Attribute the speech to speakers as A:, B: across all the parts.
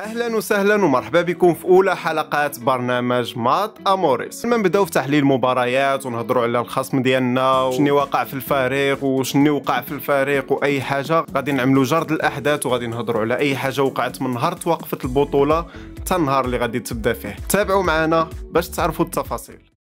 A: اهلا وسهلا ومرحبا بكم في اولى حلقات برنامج مات اموريس نبداو في تحليل المباريات ونهضروا على الخصم ديالنا وشني وقع في الفريق وشني وقع في الفريق واي حاجه غادي نعملوا جرد الاحداث وغادي نهضروا على اي حاجه وقعت من نهار توقفت البطوله حتى النهار اللي غادي تبدا فيه تابعوا معنا باش تعرفوا التفاصيل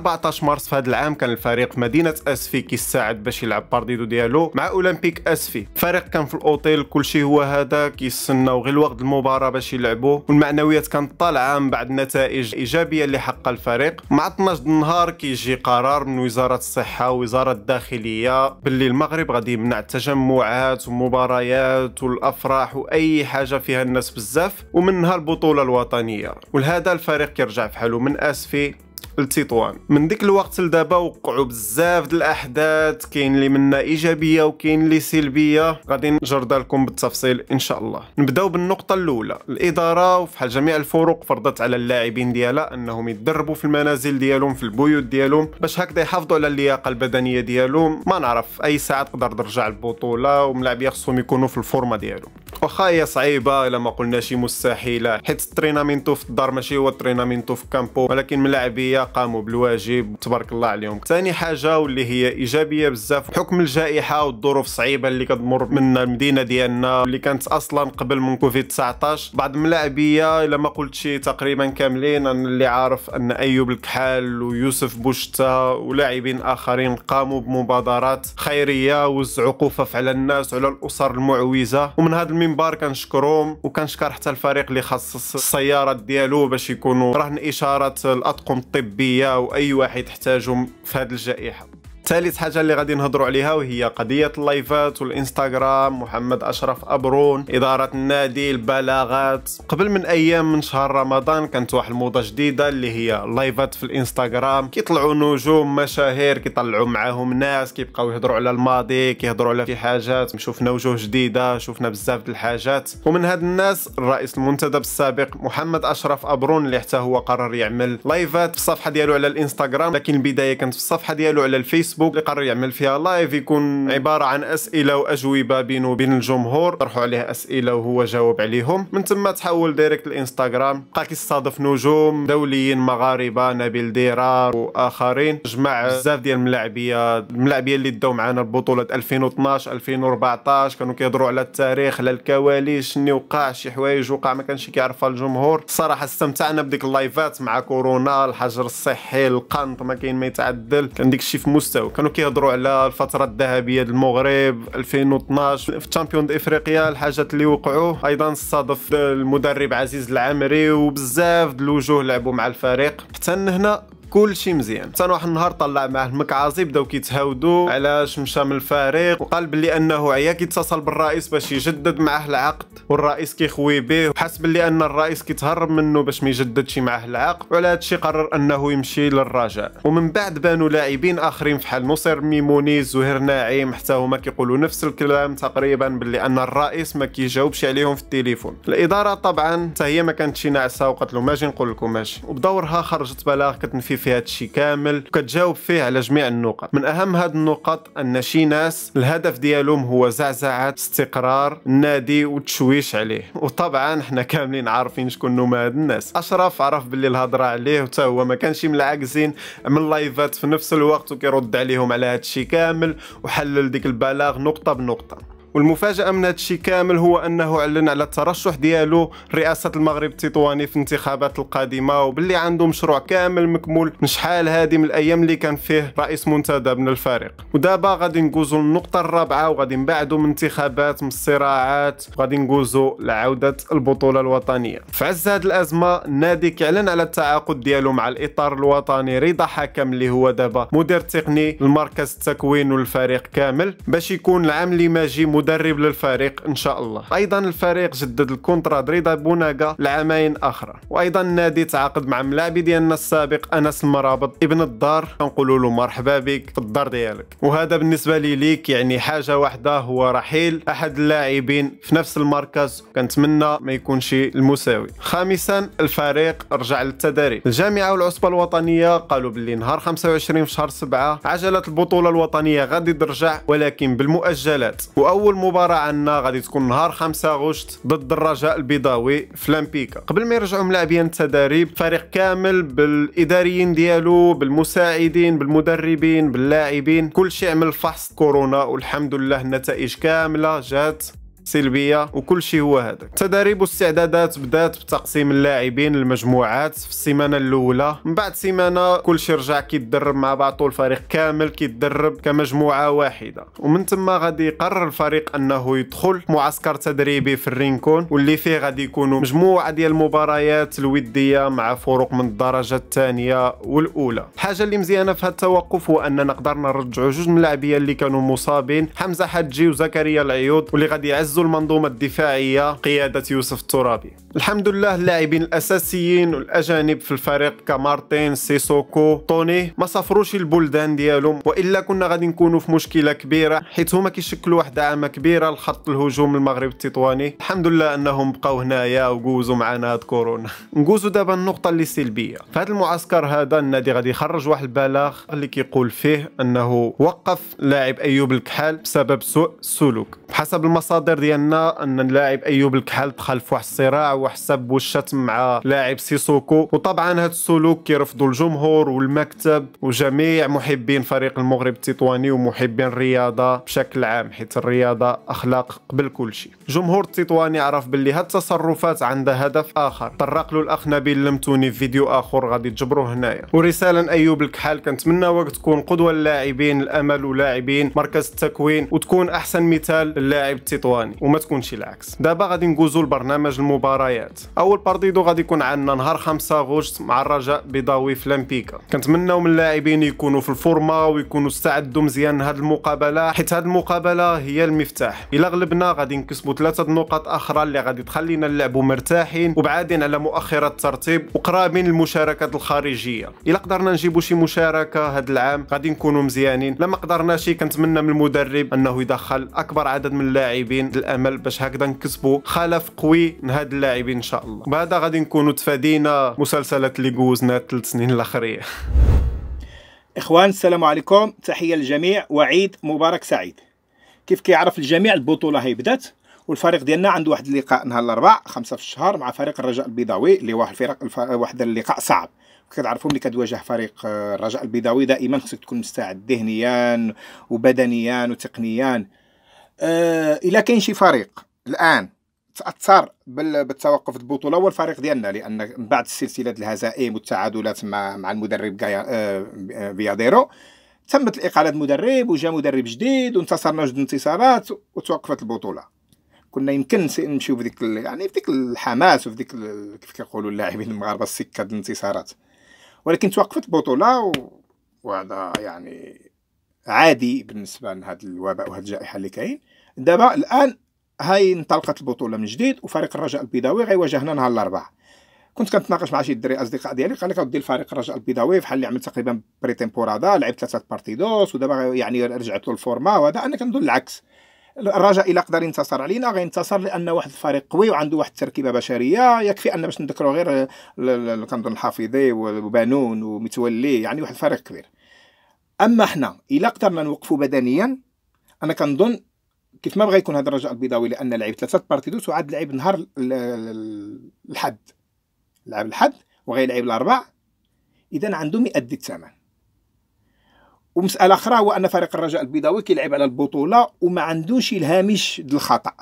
A: 14 مارس في هذا العام كان الفريق في مدينه اسفي كيساعد باش يلعب بارديدو ديالو مع اولمبيك اسفي الفريق كان في الاوتيل كلشي هو هذا كيستناو غير الوقت المباراه باش يلعبوا والمعنويات كانت طالعه من بعد النتائج الايجابيه اللي حقق الفريق مع 12 النهار كيجي قرار من وزاره الصحه ووزاره الداخليه باللي المغرب غادي يمنع التجمعات ومباريات والافراح واي حاجه فيها الناس بزاف ومنها البطوله الوطنيه ولهذا الفريق كيرجع فحالو من اسفي لتطوان من ديك الوقت لدابا وقعوا بزاف ديال الاحداث كاين اللي منا ايجابيه وكاين اللي سلبيه غادي نجرد لكم بالتفصيل ان شاء الله نبداو بالنقطه الاولى الاداره وفحال جميع الفرق فرضت على اللاعبين ديالها انهم يتدربوا في المنازل ديالهم في البيوت ديالهم باش هكذا يحافظوا على اللياقه البدنيه ديالهم ما نعرف اي ساعه تقدر ترجع البطوله وملاعبيه خصهم يكونوا في الفورمه ديالهم واخا هي صعيبه الا ما قلناش مستحيله حيت الترينامينتو في الدار ماشي هو الترينامينتو في كامبو ولكن ملاعبيه قاموا بالواجب تبارك الله عليهم ثاني حاجه واللي هي ايجابيه بزاف حكم الجائحه والظروف الصعيبه اللي كتمر منا المدينه ديالنا اللي كانت اصلا قبل من كوفيد 19 بعض الملاعبيه الا ما قلت شي تقريبا كاملين انا اللي عارف ان ايوب الكحال ويوسف بوشتا ولاعبين اخرين قاموا بمبادرات خيريه وزعوا قفف على الناس وعلى الاسر المعوزه ومن هذا المنبر كنشكرهم وكنشكر حتى الفريق اللي خصص السيارات ديالو باش يكونوا رهن اشاره الاطقم الطبيه الطبيه واي واحد يحتاجهم في هذه الجائحه ثالث حاجه اللي غادي نهضروا عليها وهي قضيه اللايفات والانستغرام محمد اشرف ابرون اداره النادي البلاغات قبل من ايام من شهر رمضان كانت واحد الموضه جديده اللي هي اللايفات في الانستغرام كيطلعوا نجوم مشاهير كيطلعوا معاهم ناس كيبقاو يهضروا على الماضي كيهضروا على في حاجات شفنا وجوه جديده شفنا بزاف الحاجات ومن هاد الناس الرئيس المنتدب السابق محمد اشرف ابرون اللي حتى هو قرر يعمل لايفات في الصفحه ديالو على الانستغرام لكن البدايه كانت في الصفحه ديالو على الفيس فيسبوك اللي قرر يعمل فيها لايف يكون عباره عن اسئله واجوبه بينه وبين الجمهور طرحوا عليه اسئله وهو جاوب عليهم من ثم تحول ديريكت الانستغرام بقى كيستضيف نجوم دوليين مغاربه نبيل ديرار واخرين جمع بزاف ديال الملاعبيه الملاعبيه اللي داو معنا البطوله 2012 2014 كانوا كيهضروا على التاريخ على الكواليس شنو وقع شي حوايج وقع ما كانش كيعرفها الجمهور الصراحه استمتعنا بديك اللايفات مع كورونا الحجر الصحي القنط ما كاين ما يتعدل كان داك الشيء في مستوى تنساو كانوا كيهضروا على الفتره الذهبيه المغرب 2012 في تشامبيون افريقيا الحاجات اللي وقعوا ايضا صادف المدرب عزيز العامري وبزاف د الوجوه لعبوا مع الفريق حتى هنا كل شيء مزيان حتى واحد النهار طلع معاه المكعازي بداو كيتهاودوا علاش مشى من الفريق وقال بلي انه عيا كيتصل بالرئيس باش يجدد معاه العقد والرئيس كيخوي به وحس بلي ان الرئيس كيتهرب منه باش ما يجددش معاه العقد وعلى هادشي قرر انه يمشي للرجاء ومن بعد بانوا لاعبين اخرين بحال مصير ميموني زهير ناعم حتى هما كيقولوا نفس الكلام تقريبا بلي ان الرئيس ما كيجاوبش عليهم في التليفون الاداره طبعا حتى هي ما كانتش ناعسه وقالت له ماجي نقول لكم ماشي وبدورها خرجت بلاغ كتنفي في هذا الشيء كامل وكتجاوب فيه على جميع النقط من اهم هذه النقط ان شي ناس الهدف ديالهم هو زعزعه استقرار النادي والتشويش عليه وطبعا حنا كاملين عارفين شكون هما هاد الناس اشرف عرف باللي الهضره عليه وتا هو ما كانش ملعكزين من لايفات في نفس الوقت وكيرد عليهم على هذا الشيء كامل وحلل ديك البلاغ نقطه بنقطه والمفاجاه من الشيء كامل هو انه اعلن على الترشح ديالو لرئاسه المغرب التطواني في الانتخابات القادمه وباللي عنده مشروع كامل مكمول من شحال هادي من الايام اللي كان فيه رئيس منتدى من الفريق ودابا غادي ندوزو للنقطه الرابعه وغادي نبعدوا من انتخابات من الصراعات وغادي ندوزو لعوده البطوله الوطنيه في عز هذه الازمه النادي كيعلن على التعاقد ديالو مع الاطار الوطني رضا حكم اللي هو دابا مدير تقني لمركز التكوين والفريق كامل باش يكون العام اللي ماجي مدرب للفريق ان شاء الله ايضا الفريق جدد الكونترا دريدا بوناغا لعامين اخرى وايضا النادي تعاقد مع ملاعبي ديالنا السابق انس المرابط ابن الدار كنقولوا له مرحبا بك في الدار ديالك وهذا بالنسبه لي ليك يعني حاجه واحده هو رحيل احد اللاعبين في نفس المركز كنتمنى ما يكونش المساوي خامسا الفريق رجع للتدريب الجامعه والعصبه الوطنيه قالوا باللي نهار 25 في شهر 7 عجله البطوله الوطنيه غادي ترجع ولكن بالمؤجلات واول اول مباراه عندنا غادي تكون نهار 5 غشت ضد الرجاء البيضاوي في لامبيكا قبل ما يرجعوا ملاعبين التدريب فريق كامل بالاداريين ديالو بالمساعدين بالمدربين باللاعبين كل شيء عمل فحص كورونا والحمد لله النتائج كامله جات سلبيه وكل شيء هو هذاك تدريب واستعدادات بدات بتقسيم اللاعبين لمجموعات في السيمانه الاولى من بعد سيمانه كل شيء رجع كيتدرب مع بعضه الفريق كامل كيتدرب كمجموعه واحده ومن ثم غادي يقرر الفريق انه يدخل معسكر تدريبي في الرينكون واللي فيه غادي يكونوا مجموعه ديال المباريات الوديه مع فرق من الدرجه الثانيه والاولى الحاجه اللي مزيانه في هذا التوقف هو اننا قدرنا نرجعوا جوج من اللاعبين اللي كانوا مصابين حمزه حجي وزكريا العيود واللي غادي يعز تعز المنظومة الدفاعية قيادة يوسف الترابي الحمد لله اللاعبين الأساسيين والأجانب في الفريق كمارتين سيسوكو توني ما سافروش البلدان ديالهم وإلا كنا غادي نكونوا في مشكلة كبيرة حيت هما كيشكلوا واحد عامة كبيرة لخط الهجوم المغرب التطواني الحمد لله أنهم بقوا هنايا وجوزوا معنا هاد كورونا نجوزوا دابا النقطة اللي سلبية في هذا المعسكر هذا النادي غادي يخرج واحد البلاغ اللي كيقول فيه أنه وقف لاعب أيوب الكحال بسبب سوء السلوك بحسب المصادر ديالنا ان اللاعب ايوب الكحل دخل في واحد الصراع وحسب والشتم مع لاعب سيسوكو وطبعا هذا السلوك كيرفضوا الجمهور والمكتب وجميع محبين فريق المغرب التطواني ومحبين الرياضه بشكل عام حيت الرياضه اخلاق قبل كل شيء جمهور التطواني عرف باللي هاد التصرفات عندها هدف اخر طرق له الاخ نبيل لمتوني في فيديو اخر غادي تجبروه هنايا ورساله ايوب الكحل وقت تكون قدوه للاعبين الامل ولاعبين مركز التكوين وتكون احسن مثال للاعب التطواني الثاني وما تكونش العكس دابا غادي ندوزو لبرنامج المباريات اول بارديدو غادي يكون عندنا نهار 5 غشت مع الرجاء بيضاوي في لامبيكا كنتمنوا من اللاعبين يكونوا في الفورما ويكونوا استعدوا مزيان لهاد المقابله حيت هاد المقابله هي المفتاح الا غلبنا غادي نكسبوا ثلاثه نقاط اخرى اللي غادي تخلينا نلعبوا مرتاحين وبعادين على مؤخره الترتيب وقرابين للمشاركات الخارجيه الا قدرنا نجيبوا شي مشاركه هاد العام غادي نكونوا مزيانين لما قدرناش كنتمنى من المدرب انه يدخل اكبر عدد من اللاعبين الامل باش هكذا نكسبوا خلف قوي لهاد اللاعبين ان شاء الله بهذا غادي نكونوا تفادينا مسلسلات اللي جوزنا ثلاث سنين الاخريه
B: اخوان السلام عليكم تحيه للجميع وعيد مبارك سعيد كيف كيعرف الجميع البطوله هي بدات والفريق ديالنا عنده واحد اللقاء نهار الاربعاء خمسة في الشهر مع فريق الرجاء البيضاوي اللي واحد الفرق الف... واحد اللقاء صعب كتعرفوا ملي كتواجه فريق آه، الرجاء البيضاوي دائما خصك تكون مستعد ذهنيا وبدنيا وتقنيا آه، الا كاين شي فريق الان تاثر بالتوقف البطوله هو الفريق ديالنا لان من بعد سلسله الهزائم والتعادلات مع مع المدرب آه، آه، فياديرو تمت الاقاله المدرب وجاء مدرب جديد وانتصرنا جوج انتصارات وتوقفت البطوله كنا يمكن نمشيو في ديك يعني في ديك الحماس وفي ديك كيف كيقولوا اللاعبين المغاربه السكه الانتصارات ولكن توقفت البطوله و... وهذا يعني عادي بالنسبه لهذا الوباء وهذه الجائحه اللي كاين دابا الان هاي انطلقت البطوله من جديد وفريق الرجاء البيضاوي غيواجهنا نهار الاربعاء كنت كنتناقش مع شي دري اصدقاء ديالي قال لك اودي الفريق الرجاء البيضاوي بحال اللي عمل تقريبا بري تيمبورادا لعب ثلاثه بارتيدوس ودابا يعني رجعت له الفورما وهذا انا كنظن العكس الرجاء الا قدر ينتصر علينا غينتصر لان واحد الفريق قوي وعنده واحد التركيبه بشريه يكفي ان باش نذكروا غير كنظن الحافظي وبانون ومتولي يعني واحد الفريق كبير اما حنا الا قدرنا نوقفوا بدنيا انا كنظن كيف ما بغى يكون هذا الرجاء البيضاوي لان لعب ثلاثه بارتيدوس وعاد لعب نهار الحد لعب الحد لعب الاربع اذا عنده 100 الثمن ومساله اخرى هو ان فريق الرجاء البيضاوي كيلعب على البطوله وما عندوش الهامش د الخطا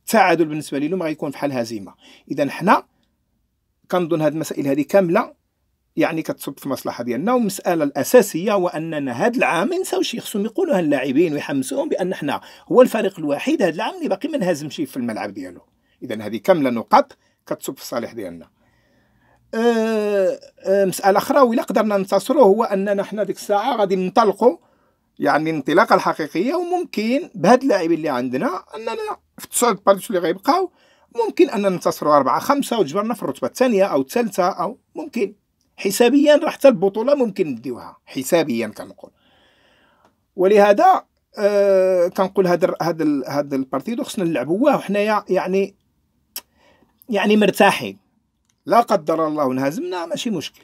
B: التعادل بالنسبه ما غيكون حال هزيمه اذا حنا كنظن هاد المسائل هذه كامله يعني كتصب في مصلحه ديالنا والمساله الاساسيه هو اننا هذا العام ما ينساوش خصهم يقولوا اللاعبين ويحمسوهم بان حنا هو الفريق الوحيد هذا العام اللي باقي ما انهزمش في الملعب ديالو اذا هذه كامله نقاط كتصب في الصالح ديالنا أه، أه، مساله اخرى ولا قدرنا ننتصروا هو اننا حنا ديك الساعه غادي ننطلقوا يعني الانطلاقه الحقيقيه وممكن بهاد اللاعبين اللي عندنا اننا في التسعود بارتيش اللي غيبقاو ممكن اننا ننتصروا أربعة خمسة وتجبرنا في الرتبة الثانية أو الثالثة أو ممكن حسابيا راه حتى البطوله ممكن نديوها حسابيا كنقول ولهذا آه كنقول هذا هذا هذا البارتيدو خصنا نلعبوه وحنايا يعني يعني مرتاحين لا قدر الله انهزمنا ماشي مشكل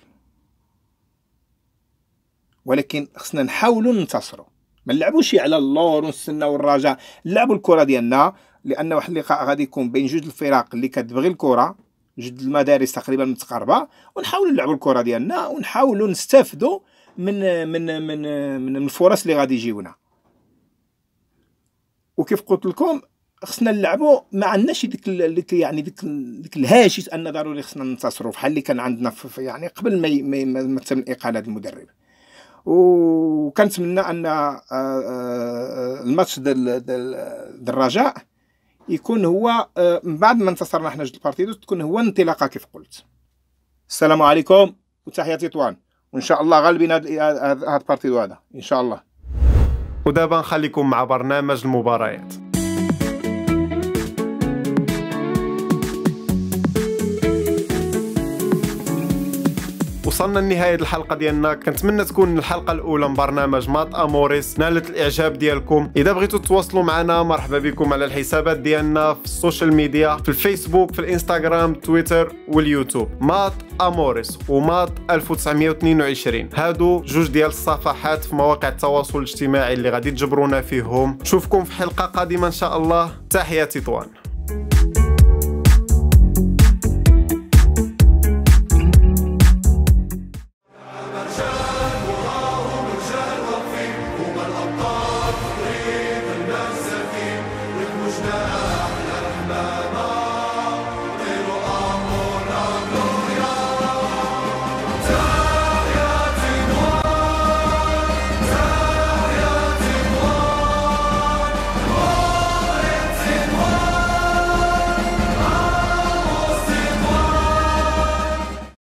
B: ولكن خصنا نحاولوا ننتصروا ما نلعبوش على اللور ونستناو الرجاء نلعبوا الكره ديالنا لان واحد اللقاء غادي يكون بين جوج الفرق اللي كتبغي الكره جد المدارس تقريبا متقاربه ونحاولوا نلعبوا الكره ديالنا ونحاولوا نستافدوا من من من من الفرص اللي غادي يجيونا وكيف قلت لكم خصنا نلعبوا ما عندناش ديك يعني ديك ديك الهاجس ان ضروري خصنا ننتصروا بحال اللي كان عندنا في يعني قبل ما ما, ما تم اقاله المدرب وكنتمنى ان آه، آه، الماتش ديال الرجاء يكون هو آه، من بعد ما انتصرنا حنا جد البارتيدو تكون هو انطلاقة كيف قلت السلام عليكم وتحياتي طوان وان شاء الله غالبين هذا البارتيدو هذا ان شاء الله
A: ودابا نخليكم مع برنامج المباريات وصلنا لنهايه الحلقه ديالنا كنتمنى تكون الحلقه الاولى من برنامج مات اموريس نالت الاعجاب ديالكم اذا بغيتوا تتواصلوا معنا مرحبا بكم على الحسابات ديالنا في السوشيال ميديا في الفيسبوك في الانستغرام تويتر واليوتيوب مات اموريس ومات 1922 هادو جوج ديال الصفحات في مواقع التواصل الاجتماعي اللي غادي تجبرونا فيهم نشوفكم في حلقه قادمه ان شاء الله تحياتي طوان